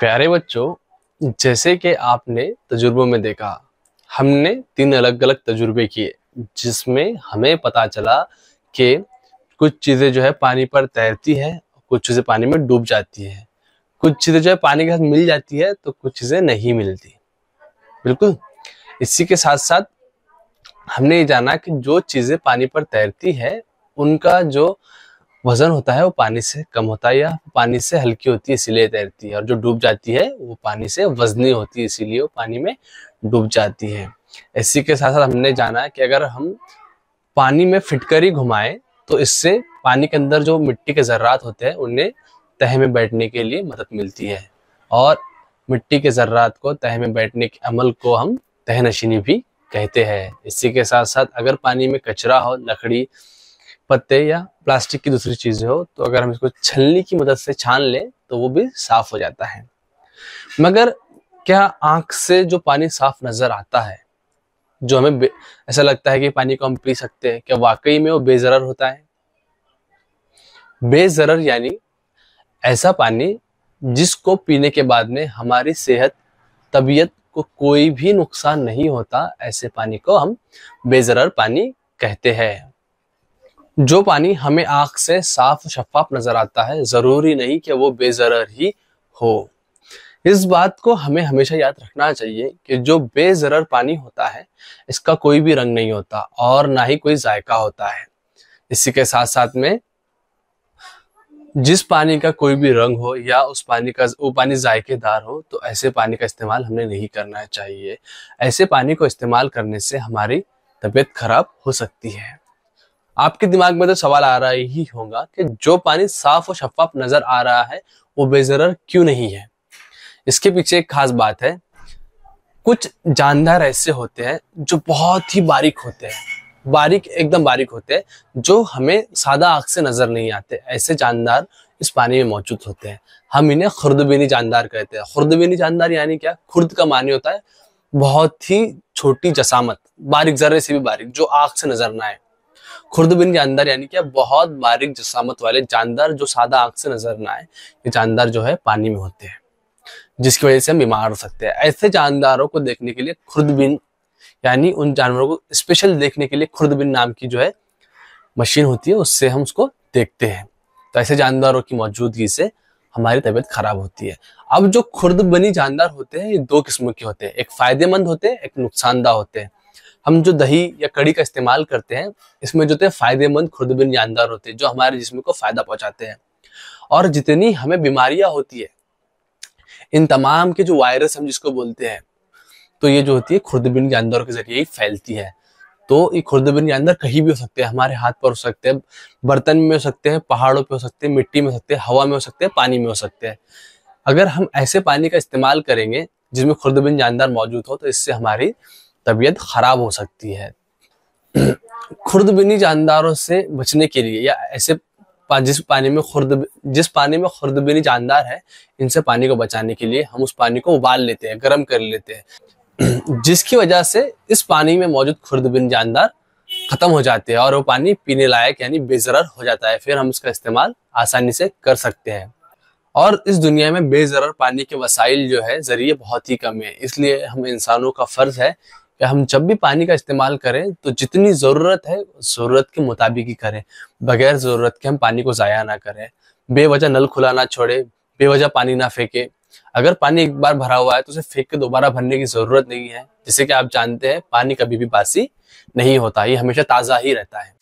प्यारे बच्चों जैसे कि आपने तजुर्बों में देखा हमने तीन अलग अलग तजुर्बे किए जिसमें हमें पता चला कि कुछ चीज़ें जो है पानी पर तैरती हैं कुछ चीज़ें पानी में डूब जाती हैं कुछ चीज़ें जो है पानी के साथ मिल जाती है तो कुछ चीज़ें नहीं मिलती बिल्कुल इसी के साथ साथ हमने ये जाना कि जो चीज़ें पानी पर तैरती है उनका जो वजन होता है वो पानी से कम होता है या पानी से हल्की होती है इसीलिए तैरती है और जो डूब जाती है वो पानी से वजनी होती है इसीलिए वो पानी में डूब जाती है इसी के साथ साथ हमने जाना कि अगर हम पानी में फिटकरी घुमाएं तो इससे पानी के अंदर जो मिट्टी के ज़र्रात होते हैं उन्हें तह में बैठने के लिए मदद मिलती है और मिट्टी के ज़र्रात को तह में बैठने के अमल को हम तह नशीनी भी कहते हैं इसी के साथ साथ अगर पानी में कचरा हो लकड़ी पत्ते या प्लास्टिक की दूसरी चीजें हो तो अगर हम इसको छलनी की मदद से छान लें तो वो भी साफ हो जाता है मगर क्या आंख से जो पानी साफ नजर आता है जो हमें ऐसा लगता है कि पानी को हम पी सकते हैं क्या वाकई में वो बेजरर होता है बेजरर यानी ऐसा पानी जिसको पीने के बाद में हमारी सेहत तबीयत को कोई भी नुकसान नहीं होता ऐसे पानी को हम बेजरर पानी कहते हैं जो पानी हमें आंख से साफ शफाफ नजर आता है जरूरी नहीं कि वो बेजरर ही हो इस बात को हमें हमेशा याद रखना चाहिए कि जो बेजरर पानी होता है इसका कोई भी रंग नहीं होता और ना ही कोई जायका होता है इसी के साथ साथ में जिस पानी का कोई भी रंग हो या उस पानी का वो पानी जायकेदार हो तो ऐसे पानी का इस्तेमाल हमें नहीं करना चाहिए ऐसे पानी को इस्तेमाल करने से हमारी तबीयत खराब हो सकती है आपके दिमाग में तो सवाल आ रहा ही होगा कि जो पानी साफ और शफाफ नजर आ रहा है वो बेजरर क्यों नहीं है इसके पीछे एक खास बात है कुछ जानदार ऐसे होते हैं जो बहुत ही बारीक होते हैं बारीक एकदम बारीक होते हैं जो हमें सादा आंख से नजर नहीं आते ऐसे जानदार इस पानी में मौजूद होते हैं हम इन्हें खुर्दबीनी जानदार कहते हैं खुर्दबीनी जानदार यानी क्या खुर्द का मानी होता है बहुत ही छोटी जसामत बारीक जर्रे से भी बारीक जो आंख से नजर ना आए खुर्दबिन जानदार यानी कि बहुत बारीक जसामत वाले जानदार जो सादा आंख से नजर ना आए ये जानदार जो है पानी में होते हैं जिसकी वजह से हम बीमार हो सकते हैं ऐसे जानदारों को देखने के लिए खुर्दबिन यानी उन जानवरों को स्पेशल देखने के लिए खुर्दबिन नाम की जो है मशीन होती है उससे हम उसको देखते हैं तो ऐसे जानदारों की मौजूदगी से हमारी तबीयत खराब होती है अब जो खुर्दबनी जानदार होते हैं ये दो किस्म के होते हैं एक फायदेमंद होते हैं एक नुकसानदा होते हैं हम जो दही या कड़ी का इस्तेमाल करते हैं इसमें जो होते हैं फायदेमंद खुर्दबिन जानदार होते हैं जो हमारे जिसम को फायदा पहुंचाते हैं और जितनी हमें बीमारियां होती है इन तमाम के जो वायरस हम जिसको बोलते हैं तो ये जो होती है खुर्दबिन जानदारों के जरिए ही फैलती है तो ये खुर्दबिन जानदार कहीं भी हो सकते हैं हमारे हाथ पर हो सकते हैं बर्तन में हो सकते हैं पहाड़ों पर हो सकते हैं मिट्टी में हो सकते हैं हवा में हो सकते हैं पानी में हो सकते हैं अगर हम ऐसे पानी का इस्तेमाल करेंगे जिसमें खुर्दबिन जानदार मौजूद हो तो इससे हमारी तबीयत खराब हो सकती है खुर्दबिनी जानदारों से बचने के लिए या ऐसे जिस पानी में खुर्द जिस पानी में खुर्दबिनी जानदार है इनसे पानी को बचाने के लिए हम उस पानी को उबाल लेते हैं गर्म कर लेते हैं जिसकी वजह से इस पानी में मौजूद खुर्दबिन जानदार खत्म हो जाते हैं और वो पानी पीने लायक यानी बेजरर हो जाता है फिर हम इसका इस्तेमाल आसानी से कर सकते हैं और इस दुनिया में बेजरर पानी के वसाइल जो है जरिए बहुत ही कम है इसलिए हम इंसानों का फर्ज है कि हम जब भी पानी का इस्तेमाल करें तो जितनी ज़रूरत है ज़रूरत के मुताबिक ही करें बगैर ज़रूरत के हम पानी को ज़ाया ना करें बेवजह नल खुला ना छोड़े बेवजह पानी ना फेंके अगर पानी एक बार भरा हुआ है तो उसे फेंक के दोबारा भरने की ज़रूरत नहीं है जिससे कि आप जानते हैं पानी कभी भी बासी नहीं होता ये हमेशा ताज़ा ही रहता है